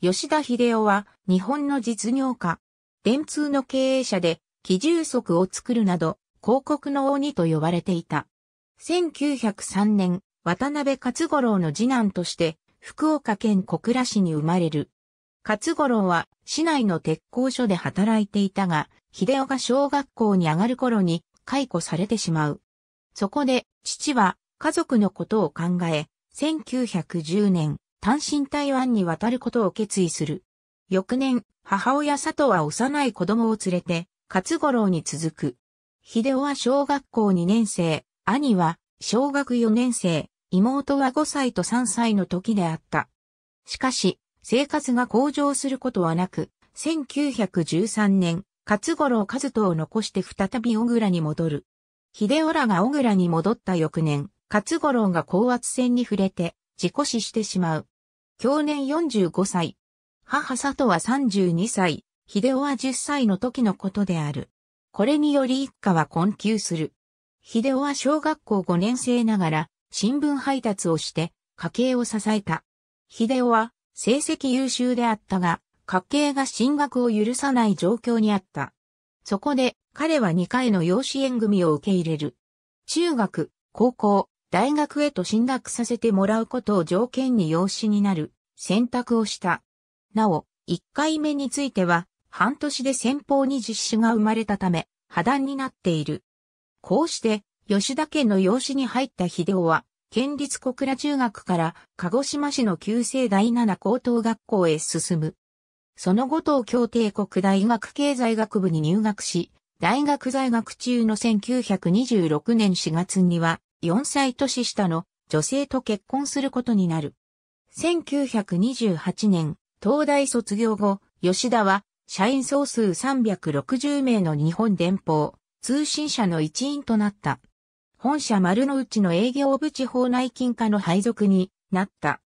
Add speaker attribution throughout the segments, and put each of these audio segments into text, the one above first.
Speaker 1: 吉田秀夫は日本の実業家、電通の経営者で、基重足を作るなど、広告の鬼と呼ばれていた。1903年、渡辺勝五郎の次男として、福岡県小倉市に生まれる。勝五郎は市内の鉄工所で働いていたが、秀夫が小学校に上がる頃に解雇されてしまう。そこで父は家族のことを考え、1910年、単身台湾に渡ることを決意する。翌年、母親佐藤は幼い子供を連れて、勝五郎に続く。秀夫は小学校2年生、兄は小学4年生、妹は5歳と3歳の時であった。しかし、生活が向上することはなく、1913年、勝五郎和人を残して再び小倉に戻る。秀夫らが小倉に戻った翌年、勝五郎が高圧線に触れて、自己死してしまう。去年45歳。母里は32歳、秀夫は10歳の時のことである。これにより一家は困窮する。秀夫は小学校5年生ながら新聞配達をして家計を支えた。秀夫は成績優秀であったが、家計が進学を許さない状況にあった。そこで彼は2回の養子縁組を受け入れる。中学、高校、大学へと進学させてもらうことを条件に養子になる選択をした。なお、一回目については、半年で先方に実施が生まれたため、破談になっている。こうして、吉田家の養子に入った秀夫は、県立小倉中学から鹿児島市の旧制第七高等学校へ進む。その後東京帝国大学経済学部に入学し、大学在学中の1926年4月には、4歳年下の女性と結婚することになる。1928年、東大卒業後、吉田は社員総数360名の日本電報、通信社の一員となった。本社丸の内の営業部地方内勤課の配属になった。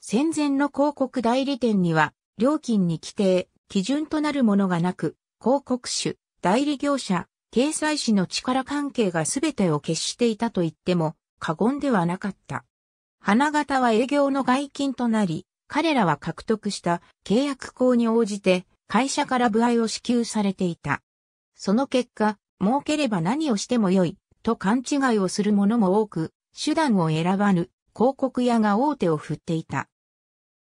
Speaker 1: 戦前の広告代理店には、料金に規定、基準となるものがなく、広告主、代理業者、掲載誌の力関係が全てを決していたと言っても過言ではなかった。花形は営業の外勤となり、彼らは獲得した契約校に応じて会社から部合を支給されていた。その結果、儲ければ何をしてもよい、と勘違いをする者も多く、手段を選ばぬ広告屋が大手を振っていた。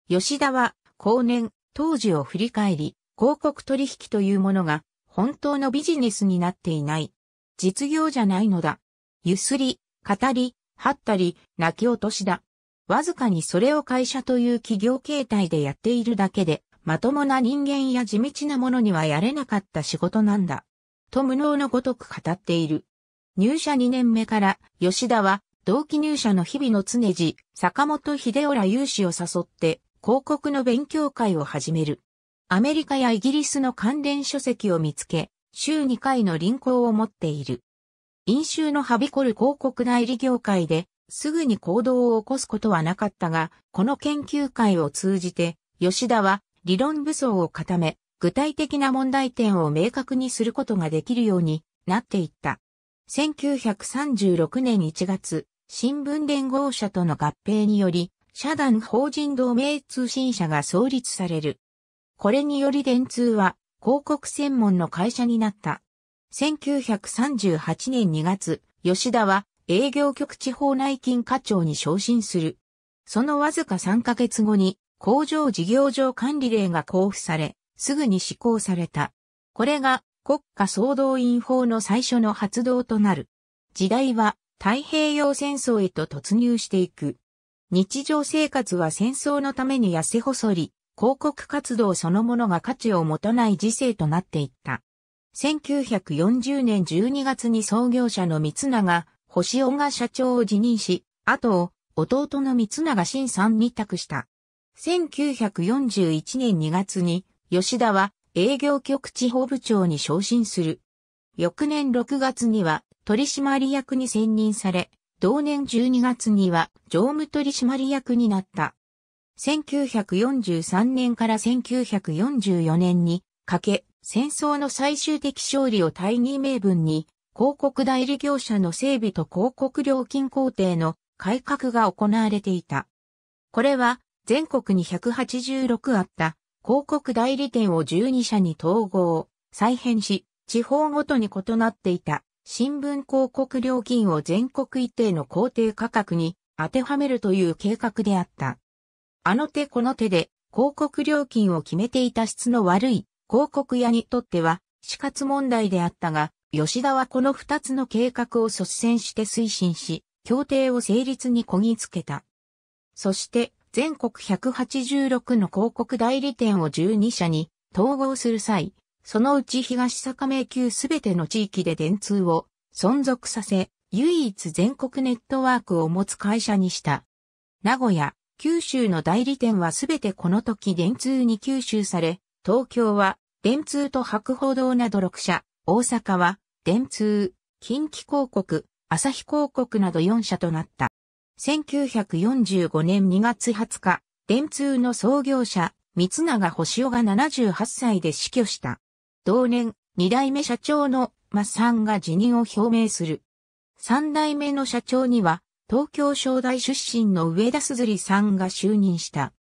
Speaker 1: 吉田は、後年、当時を振り返り、広告取引というものが本当のビジネスになっていない。実業じゃないのだ。ゆすり、語り、張ったり、泣き落としだ。わずかにそれを会社という企業形態でやっているだけで、まともな人間や地道なものにはやれなかった仕事なんだ。と無能のごとく語っている。入社2年目から吉田は同期入社の日々の常時、坂本秀夫ら有志を誘って広告の勉強会を始める。アメリカやイギリスの関連書籍を見つけ、週2回の輪行を持っている。飲酒のはびこる広告代理業界で、すぐに行動を起こすことはなかったが、この研究会を通じて、吉田は理論武装を固め、具体的な問題点を明確にすることができるようになっていった。1936年1月、新聞連合社との合併により、社団法人同盟通信社が創立される。これにより電通は広告専門の会社になった。1938年2月、吉田は営業局地方内勤課長に昇進する。そのわずか3ヶ月後に工場事業上管理令が交付され、すぐに施行された。これが国家総動員法の最初の発動となる。時代は太平洋戦争へと突入していく。日常生活は戦争のために痩せ細り、広告活動そのものが価値を持たない時世となっていった。1940年12月に創業者の三永、星尾が社長を辞任し、後を弟の三永新さんに託した。1941年2月に吉田は営業局地方部長に昇進する。翌年6月には取締役に選任され、同年12月には常務取締役になった。1943年から1944年にかけ、戦争の最終的勝利を大義名分に、広告代理業者の整備と広告料金工程の改革が行われていた。これは全国に186あった広告代理店を12社に統合、再編し、地方ごとに異なっていた新聞広告料金を全国一定の工程価格に当てはめるという計画であった。あの手この手で広告料金を決めていた質の悪い広告屋にとっては死活問題であったが、吉田はこの二つの計画を率先して推進し、協定を成立にこぎつけた。そして、全国186の広告代理店を12社に統合する際、そのうち東坂迷宮すべての地域で電通を存続させ、唯一全国ネットワークを持つ会社にした。名古屋、九州の代理店はすべてこの時電通に吸収され、東京は電通と博報堂など6社、大阪は電通、近畿広告、朝日広告など4社となった。1945年2月20日、電通の創業者、三永星尾が78歳で死去した。同年、二代目社長のマさんが辞任を表明する。三代目の社長には、東京商大出身の上田すずりさんが就任した。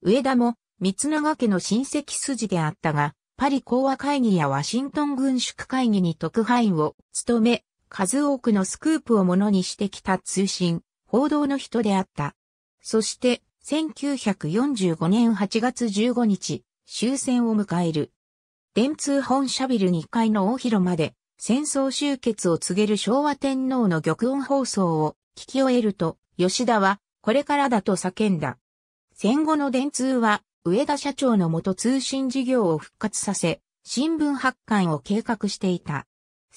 Speaker 1: 上田も、三永家の親戚筋であったが、パリ講和会議やワシントン軍縮会議に特派員を務め、数多くのスクープをものにしてきた通信、報道の人であった。そして、1945年8月15日、終戦を迎える。電通本社ビル2階の大広間で、戦争終結を告げる昭和天皇の玉音放送を聞き終えると、吉田は、これからだと叫んだ。戦後の電通は、上田社長のもと通信事業を復活させ、新聞発刊を計画していた。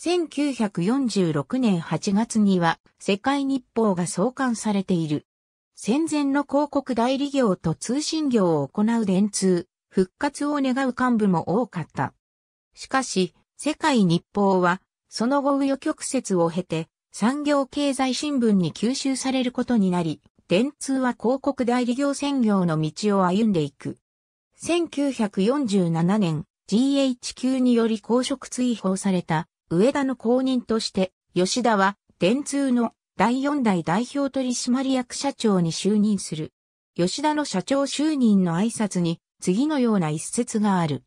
Speaker 1: 1946年8月には、世界日報が創刊されている。戦前の広告代理業と通信業を行う電通、復活を願う幹部も多かった。しかし、世界日報は、その後右曲折を経て、産業経済新聞に吸収されることになり、電通は広告代理業専業の道を歩んでいく。1947年、GHQ により公職追放された上田の後任として、吉田は電通の第4代代表取締役社長に就任する。吉田の社長就任の挨拶に次のような一節がある。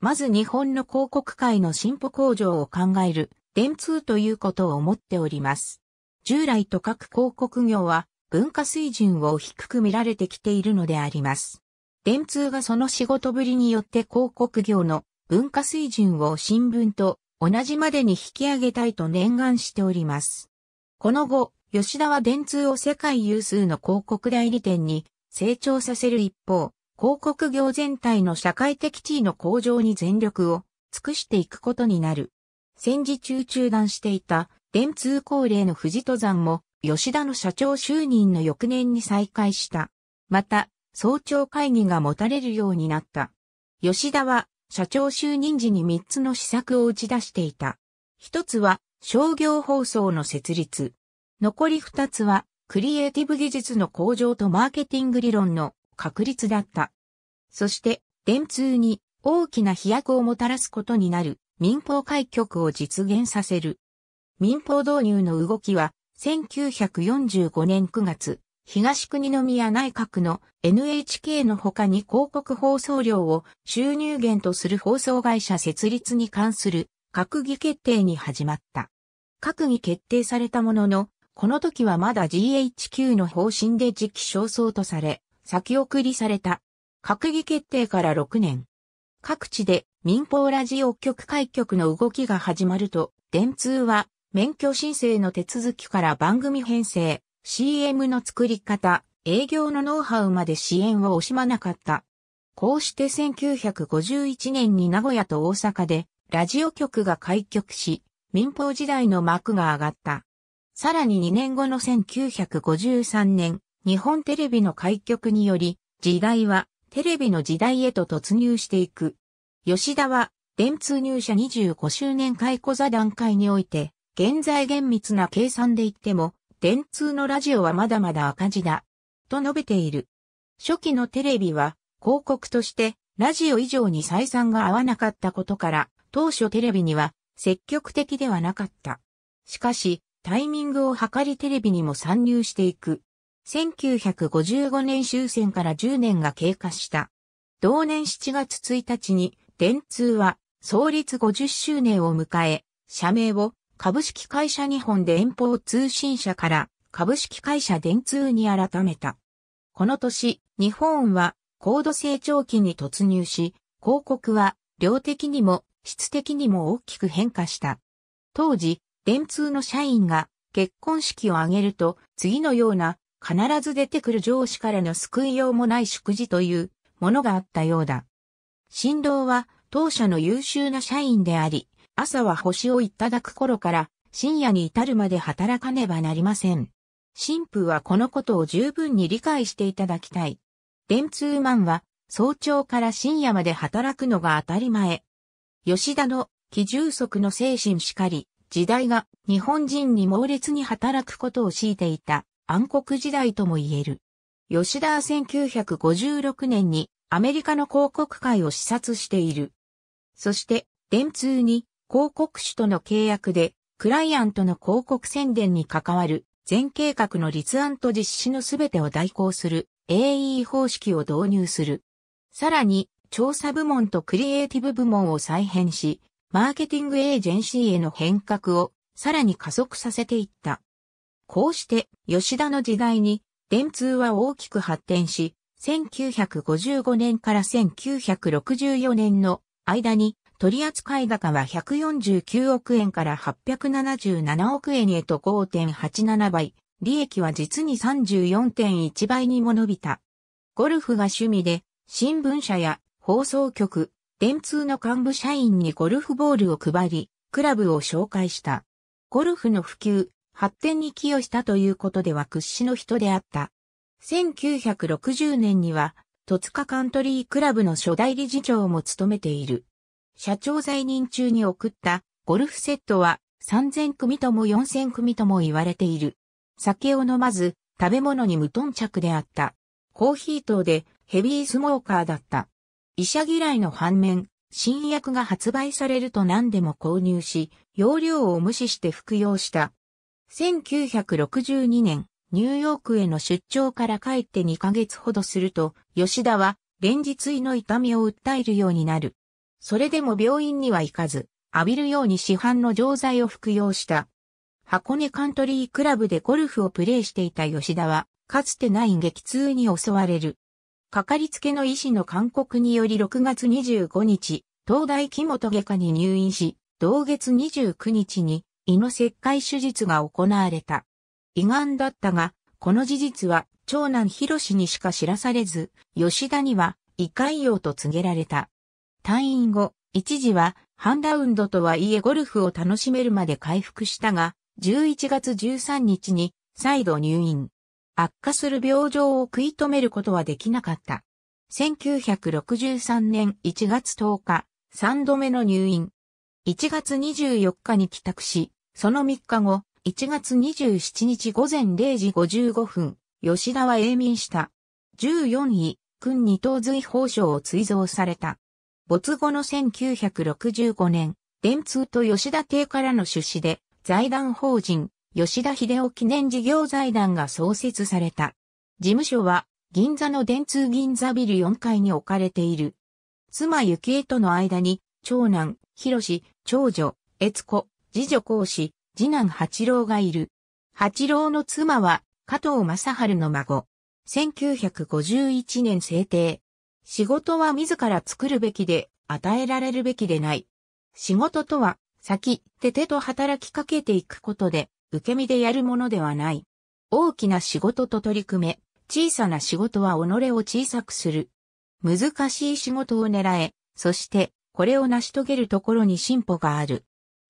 Speaker 1: まず日本の広告界の進歩向上を考える電通ということを思っております。従来と各広告業は文化水準を低く見られてきているのであります。電通がその仕事ぶりによって広告業の文化水準を新聞と同じまでに引き上げたいと念願しております。この後、吉田は電通を世界有数の広告代理店に成長させる一方、広告業全体の社会的地位の向上に全力を尽くしていくことになる。戦時中中断していた電通恒例の富士登山も吉田の社長就任の翌年に再開した。また、早朝会議が持たれるようになった。吉田は社長就任時に3つの施策を打ち出していた。1つは商業放送の設立。残り2つはクリエイティブ技術の向上とマーケティング理論の確立だった。そして、電通に大きな飛躍をもたらすことになる民放開局を実現させる。民放導入の動きは、1945年9月、東国宮内閣の NHK の他に広告放送料を収入源とする放送会社設立に関する閣議決定に始まった。閣議決定されたものの、この時はまだ GHQ の方針で時期尚早とされ、先送りされた。閣議決定から6年。各地で民放ラジオ局開局の動きが始まると、電通は免許申請の手続きから番組編成、CM の作り方、営業のノウハウまで支援を惜しまなかった。こうして1951年に名古屋と大阪でラジオ局が開局し、民放時代の幕が上がった。さらに2年後の1953年、日本テレビの開局により、時代はテレビの時代へと突入していく。吉田は、電通入社25周年解雇座談会において、現在厳密な計算で言っても、電通のラジオはまだまだ赤字だ、と述べている。初期のテレビは、広告として、ラジオ以上に採算が合わなかったことから、当初テレビには積極的ではなかった。しかし、タイミングを図りテレビにも参入していく。1955年終戦から10年が経過した。同年7月1日に電通は創立50周年を迎え、社名を株式会社日本電報通信社から株式会社電通に改めた。この年、日本は高度成長期に突入し、広告は量的にも質的にも大きく変化した。当時、電通の社員が結婚式を挙げると、次のような必ず出てくる上司からの救いようもない祝辞というものがあったようだ。新郎は当社の優秀な社員であり、朝は星をいただく頃から深夜に至るまで働かねばなりません。神父はこのことを十分に理解していただきたい。電通マンは早朝から深夜まで働くのが当たり前。吉田の基重足の精神しかり、時代が日本人に猛烈に働くことを強いていた暗黒時代とも言える。吉田は1956年にアメリカの広告界を視察している。そして、電通に広告主との契約で、クライアントの広告宣伝に関わる全計画の立案と実施のすべてを代行する AE 方式を導入する。さらに、調査部門とクリエイティブ部門を再編し、マーケティングエージェンシーへの変革をさらに加速させていった。こうして、吉田の時代に、電通は大きく発展し、1955年から1964年の間に取扱い高は149億円から877億円へと5.87倍、利益は実に34.1倍にも伸びた。ゴルフが趣味で、新聞社や放送局、電通の幹部社員にゴルフボールを配り、クラブを紹介した。ゴルフの普及、発展に寄与したということでは屈指の人であった。1960年には、戸塚カントリークラブの初代理事長も務めている。社長在任中に送ったゴルフセットは3000組とも4000組とも言われている。酒を飲まず、食べ物に無頓着であった。コーヒー等でヘビースモーカーだった。医者嫌いの反面、新薬が発売されると何でも購入し、容量を無視して服用した。1962年、ニューヨークへの出張から帰って2ヶ月ほどすると、吉田は連日胃の痛みを訴えるようになる。それでも病院には行かず、浴びるように市販の錠剤を服用した。箱根カントリークラブでゴルフをプレーしていた吉田は、かつてない激痛に襲われる。かかりつけの医師の勧告により6月25日、東大木本外科に入院し、同月29日に胃の切開手術が行われた。胃がんだったが、この事実は長男広氏にしか知らされず、吉田には胃潰瘍と告げられた。退院後、一時はハンダウンドとはいえゴルフを楽しめるまで回復したが、11月13日に再度入院。悪化する病状を食い止めることはできなかった。1963年1月10日、3度目の入院。1月24日に帰宅し、その3日後、1月27日午前0時55分、吉田は永眠した。14位、君二等随法賞を追贈された。没後の1965年、電通と吉田邸からの出資で、財団法人、吉田秀夫記念事業財団が創設された。事務所は、銀座の電通銀座ビル4階に置かれている。妻幸恵との間に、長男、広志、長女、悦子、次女講師、次男八郎がいる。八郎の妻は加藤正春の孫。1951年制定。仕事は自ら作るべきで、与えられるべきでない。仕事とは、先、手手と働きかけていくことで、受け身でやるものではない。大きな仕事と取り組め、小さな仕事は己を小さくする。難しい仕事を狙え、そして、これを成し遂げるところに進歩がある。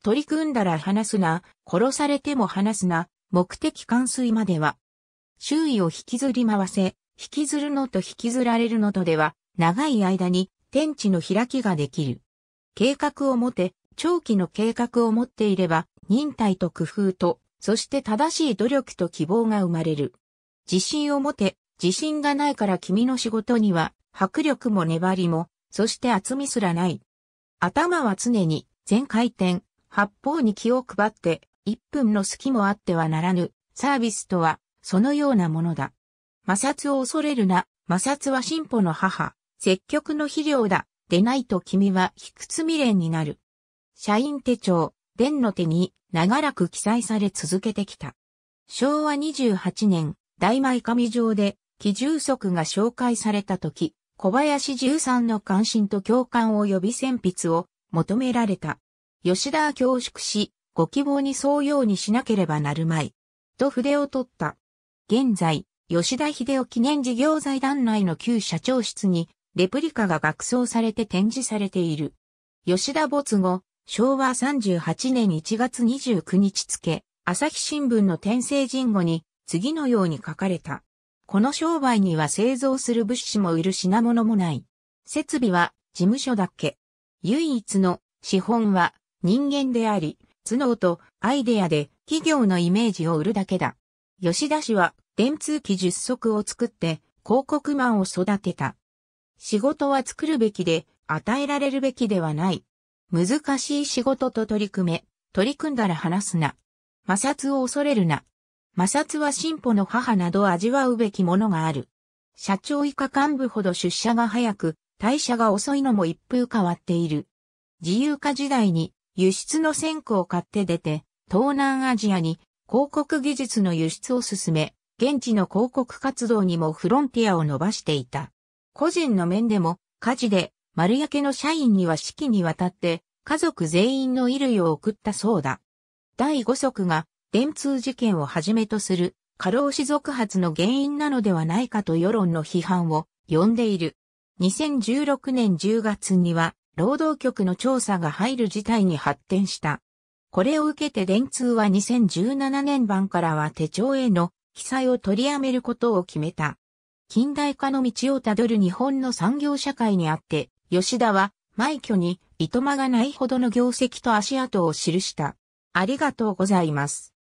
Speaker 1: 取り組んだら話すな、殺されても話すな、目的完遂までは。周囲を引きずり回せ、引きずるのと引きずられるのとでは、長い間に天地の開きができる。計画を持て、長期の計画を持っていれば、忍耐と工夫と、そして正しい努力と希望が生まれる。自信を持て、自信がないから君の仕事には、迫力も粘りも、そして厚みすらない。頭は常に全回転、八方に気を配って、一分の隙もあってはならぬ、サービスとは、そのようなものだ。摩擦を恐れるな、摩擦は進歩の母、積極の肥料だ、でないと君は卑屈未練になる。社員手帳、伝の手に長らく記載され続けてきた。昭和28年、大前上上で、機重則が紹介された時、小林十三の関心と共感及び選筆を求められた。吉田は恐縮し、ご希望に沿うようにしなければなるまい。と筆を取った。現在、吉田秀夫記念事業財団内の旧社長室に、レプリカが学装されて展示されている。吉田没後、昭和38年1月29日付、朝日新聞の天聖人語に、次のように書かれた。この商売には製造する物資も売る品物もない。設備は事務所だけ。唯一の資本は人間であり、頭脳とアイデアで企業のイメージを売るだけだ。吉田氏は電通機10足を作って広告マンを育てた。仕事は作るべきで与えられるべきではない。難しい仕事と取り組め、取り組んだら話すな。摩擦を恐れるな。摩擦は進歩の母など味わうべきものがある。社長以下幹部ほど出社が早く、退社が遅いのも一風変わっている。自由化時代に輸出の線香を買って出て、東南アジアに広告技術の輸出を進め、現地の広告活動にもフロンティアを伸ばしていた。個人の面でも、火事で、丸焼けの社員には四季にわたって、家族全員の衣類を送ったそうだ。第五足が、電通事件をはじめとする、過労死続発の原因なのではないかと世論の批判を呼んでいる。2016年10月には、労働局の調査が入る事態に発展した。これを受けて電通は2017年版からは手帳への記載を取りやめることを決めた。近代化の道をたどる日本の産業社会にあって、吉田は、埋挙に、糸間がないほどの業績と足跡を記した。ありがとうございます。